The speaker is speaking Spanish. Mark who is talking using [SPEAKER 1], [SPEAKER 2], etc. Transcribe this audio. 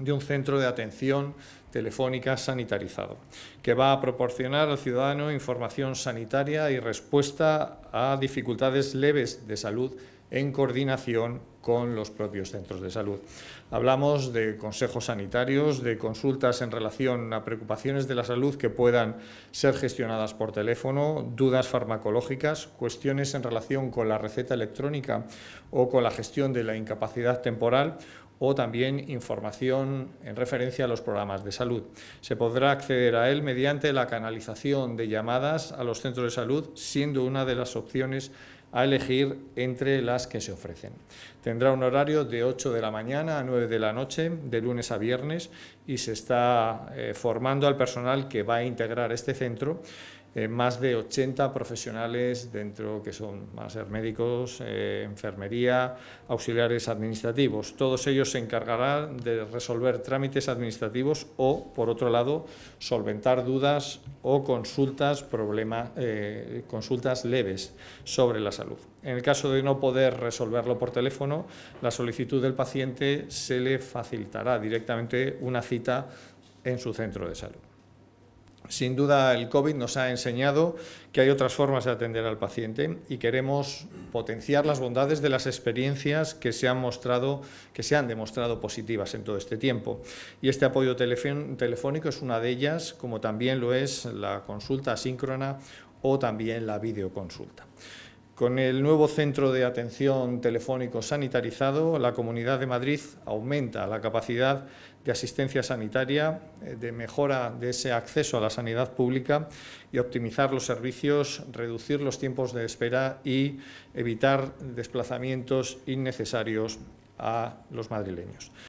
[SPEAKER 1] de un centro de atención telefónica sanitarizado, que va a proporcionar al ciudadano información sanitaria y respuesta a dificultades leves de salud en coordinación con los propios centros de salud. Hablamos de consejos sanitarios, de consultas en relación a preocupaciones de la salud que puedan ser gestionadas por teléfono, dudas farmacológicas, cuestiones en relación con la receta electrónica o con la gestión de la incapacidad temporal o también información en referencia a los programas de salud. Se podrá acceder a él mediante la canalización de llamadas a los centros de salud, siendo una de las opciones a elegir entre las que se ofrecen. Tendrá un horario de 8 de la mañana a 9 de la noche, de lunes a viernes, y se está eh, formando al personal que va a integrar este centro eh, más de 80 profesionales dentro que son más médicos, eh, enfermería, auxiliares administrativos. Todos ellos se encargarán de resolver trámites administrativos o, por otro lado, solventar dudas o consultas, eh, consultas leves sobre la salud. En el caso de no poder resolverlo por teléfono, la solicitud del paciente se le facilitará directamente una cita en su centro de salud. Sin duda, el COVID nos ha enseñado que hay otras formas de atender al paciente y queremos potenciar las bondades de las experiencias que se han mostrado, que se han demostrado positivas en todo este tiempo. Y este apoyo telefónico es una de ellas, como también lo es la consulta asíncrona o también la videoconsulta. Con el nuevo centro de atención telefónico sanitarizado, la Comunidad de Madrid aumenta la capacidad de asistencia sanitaria, eh, de mejora de ese acceso a la sanidad pública y optimizar los servicios, reducir los tiempos de espera y evitar desplazamientos innecesarios a los madrileños.